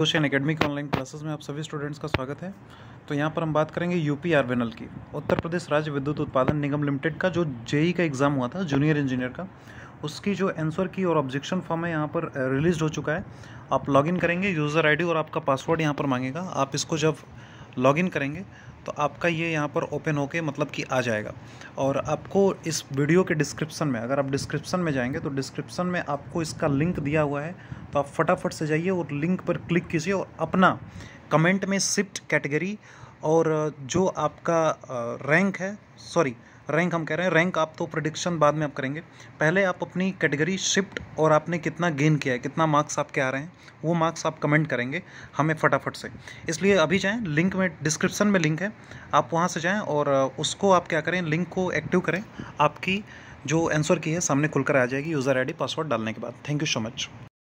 question academy के online classes में आप सभी स्टूडेंट्स का स्वागत है तो यहाँ पर हम बात करेंगे यूपी आरवेनल की उत्तर प्रदेश राज्य विद्युत उत्पादन निगम लिमिटेड का जो जेई e का एग्ज़ाम हुआ था जूनियर इंजीनियर का उसकी जो आंसर की और ऑब्जेक्शन फॉर्म है यहाँ पर रिलीज हो चुका है आप लॉगिन करेंगे यूज़र आई और आपका पासवर्ड यहाँ पर मांगेगा आप इसको जब लॉगिन करेंगे तो आपका ये यहाँ पर ओपन होके मतलब कि आ जाएगा और आपको इस वीडियो के डिस्क्रिप्शन में अगर आप डिस्क्रिप्शन में जाएंगे तो डिस्क्रिप्शन में आपको इसका लिंक दिया हुआ है तो आप फटाफट से जाइए और लिंक पर क्लिक कीजिए और अपना कमेंट में शिफ्ट कैटेगरी और जो आपका रैंक है सॉरी रैंक हम कह रहे हैं रैंक आप तो प्रडिक्शन बाद में आप करेंगे पहले आप अपनी कैटेगरी शिफ्ट और आपने कितना गेन किया है कितना मार्क्स आपके आ रहे हैं वो मार्क्स आप कमेंट करेंगे हमें फटाफट से इसलिए अभी जाएँ लिंक में डिस्क्रिप्सन में लिंक है आप वहाँ से जाएँ और उसको आप क्या करें लिंक को एक्टिव करें आपकी जो आंसर की है सामने खुलकर आ जाएगी यूज़र आई पासवर्ड डालने के बाद थैंक यू सो मच